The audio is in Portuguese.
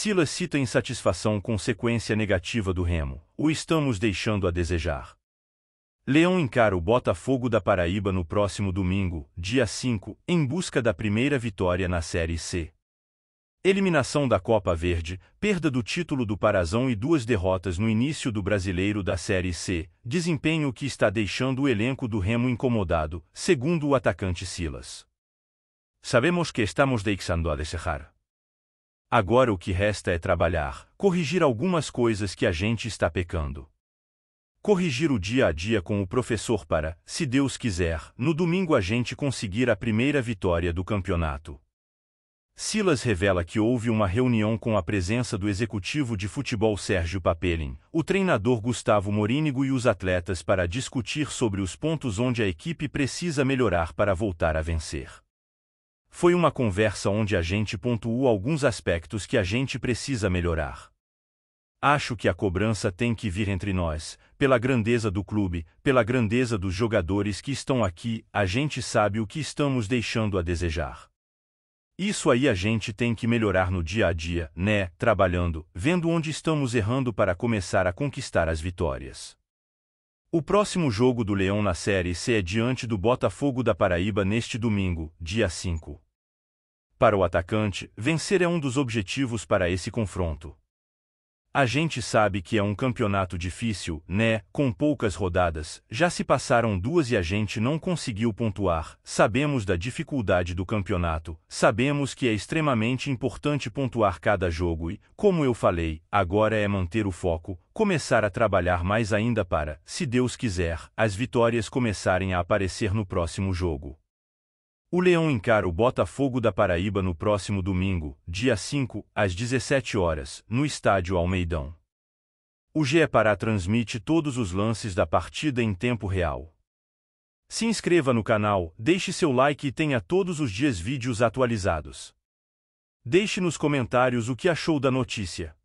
Silas cita insatisfação consequência negativa do remo. O estamos deixando a desejar. Leão encara o Botafogo da Paraíba no próximo domingo, dia 5, em busca da primeira vitória na Série C. Eliminação da Copa Verde, perda do título do Parazão e duas derrotas no início do Brasileiro da Série C, desempenho que está deixando o elenco do Remo incomodado, segundo o atacante Silas. Sabemos que estamos deixando a desejar. Agora o que resta é trabalhar, corrigir algumas coisas que a gente está pecando. Corrigir o dia a dia com o professor para, se Deus quiser, no domingo a gente conseguir a primeira vitória do campeonato. Silas revela que houve uma reunião com a presença do executivo de futebol Sérgio Papelin, o treinador Gustavo Morínigo e os atletas para discutir sobre os pontos onde a equipe precisa melhorar para voltar a vencer. Foi uma conversa onde a gente pontuou alguns aspectos que a gente precisa melhorar. Acho que a cobrança tem que vir entre nós, pela grandeza do clube, pela grandeza dos jogadores que estão aqui, a gente sabe o que estamos deixando a desejar. Isso aí a gente tem que melhorar no dia a dia, né? Trabalhando, vendo onde estamos errando para começar a conquistar as vitórias. O próximo jogo do Leão na Série C é diante do Botafogo da Paraíba neste domingo, dia 5. Para o atacante, vencer é um dos objetivos para esse confronto. A gente sabe que é um campeonato difícil, né? Com poucas rodadas, já se passaram duas e a gente não conseguiu pontuar. Sabemos da dificuldade do campeonato, sabemos que é extremamente importante pontuar cada jogo e, como eu falei, agora é manter o foco, começar a trabalhar mais ainda para, se Deus quiser, as vitórias começarem a aparecer no próximo jogo. O Leão encara o Botafogo da Paraíba no próximo domingo, dia 5, às 17 horas, no estádio Almeidão. O GE Pará transmite todos os lances da partida em tempo real. Se inscreva no canal, deixe seu like e tenha todos os dias vídeos atualizados. Deixe nos comentários o que achou da notícia.